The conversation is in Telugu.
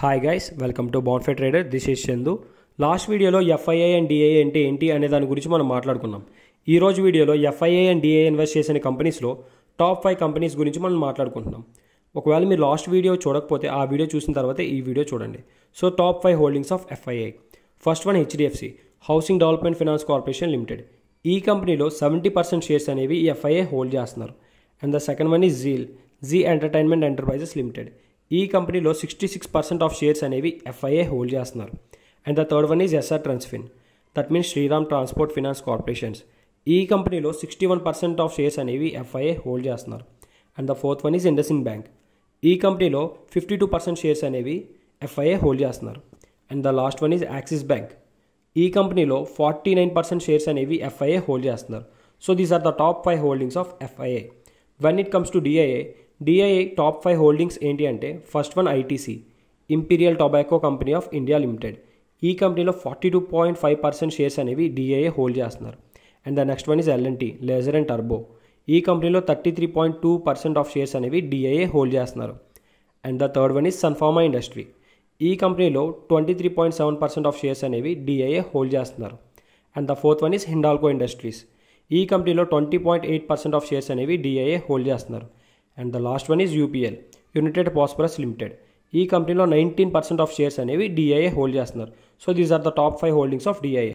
హాయ్ గైస్ వెల్కమ్ టు బాన్ఫే trader this is Chandu last వీడియోలో ఎఫ్ఐఏ అండ్ డిఏ అంటే ఏంటి అనే దాని గురించి మనం మాట్లాడుకున్నాం ఈ రోజు వీడియోలో ఎఫ్ఐఏ అండ్ డిఏ ఇన్వెస్ట్ చేసిన కంపెనీస్లో టాప్ ఫైవ్ కంపెనీస్ గురించి మనం మాట్లాడుకుంటున్నాం ఒకవేళ మీరు లాస్ట్ వీడియో చూడకపోతే ఆ వీడియో చూసిన తర్వాత ఈ వీడియో చూడండి so top five holdings of FIA first one HDFC housing development finance corporation limited ఈ కంపెనీలో సెవెంటీ పర్సెంట్ షేర్స్ అనేవి ఎఫ్ఐఏ హోల్డ్ చేస్తున్నారు and the second one is Zeel Zee entertainment enterprises limited ఈ కంపెనీలో sixty six percent of shares అనేవి ఎఫ్ఐఏ హోల్డ్ చేస్తున్నారు and the third one is SR Transfin that means Shriram transport finance corporations ఈ కంపెనీలో sixty one percent of shares అనేవి ఎఫ్ఐఏ హోల్డ్ చేస్తున్నారు and the fourth one is IndusInd bank ఈ కంపెనీలో ఫిఫ్టీ టూ పర్సెంట్ షేర్స్ అనేవి ఎఫ్ఐఏ హోల్డ్ చేస్తున్నారు and the last one is Axis bank ఈ కంపెనీలో ఫార్టీ నైన్ పర్సెంట్ షేర్స్ అనేవి ఎఫ్ఐఏ హోల్డ్ చేస్తున్నారు so these are the top five holdings of FIA when it comes to DIA DII top five holdings ఏంటి అంటే first one ITC imperial tobacco company of India limited ఈ కంపెనీలో forty two point five percent shares అనేవి డిఐఏ హోల్డ్ చేస్తున్నారు and the next one is LNT Larsen and టర్బో ఈ కంపెనీలో thirty three point two percent of shares అనేవి డిఐఏ హోల్డ్ చేస్తున్నారు and the third one is Sun Pharma industry ఈ కంపెనీలో twenty three point seven percent of shares అనేవి డిఐఏ హోల్డ్ చేస్తున్నారు and the fourth one is Hindalco industries ఈ కంపెనీలో twenty point eight percent of shares అనేవి డిఐఏ హోల్డ్ చేస్తున్నారు and the last one is UPL united phosphorus limited ఈ కంపెనీలో నైన్టీన్ పర్సెంట్ ఆఫ్ షేర్స్ అనేవి డిఐఏ హోల్డ్ చేస్తున్నారు so these are the top five holdings of DIA